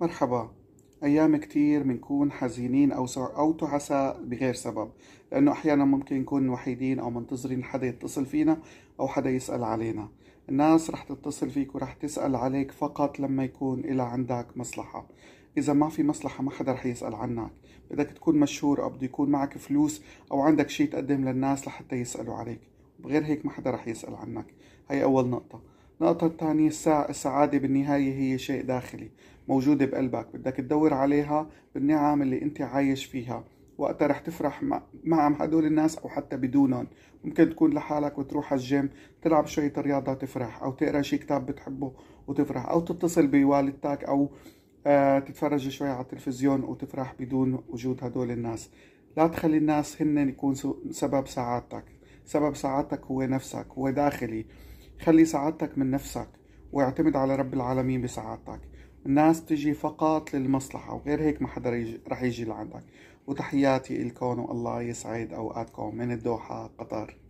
مرحبا أيام كتير بنكون حزينين أو أو تعساء بغير سبب لأنه أحيانا ممكن نكون وحيدين أو منتظرين حدا يتصل فينا أو حدا يسأل علينا الناس رح تتصل فيك ورح تسأل عليك فقط لما يكون إلى عندك مصلحة إذا ما في مصلحة ما حدا رح يسأل عنك بدك تكون مشهور أو بده يكون معك فلوس أو عندك شيء تقدم للناس لحتى يسألوا عليك بغير هيك ما حدا رح يسأل عنك هاي أول نقطة النقطة الثانية السعادة بالنهاية هي شيء داخلي موجودة بقلبك بدك تدور عليها بالنعم اللي انت عايش فيها وقتها رح تفرح مع هدول الناس او حتى بدونهم ممكن تكون لحالك وتروح على الجيم تلعب شوية رياضة تفرح او تقرا شي كتاب بتحبه وتفرح او تتصل بوالدتك او آه، تتفرج شوي على التلفزيون وتفرح بدون وجود هدول الناس لا تخلي الناس هن يكون سبب سعادتك سبب سعادتك هو نفسك هو داخلي خلي سعادتك من نفسك واعتمد على رب العالمين بسعادتك الناس تجي فقط للمصلحة وغير هيك ما حدا رح يجي لعندك وتحياتي لكم والله يسعد أوقاتكم من الدوحة قطر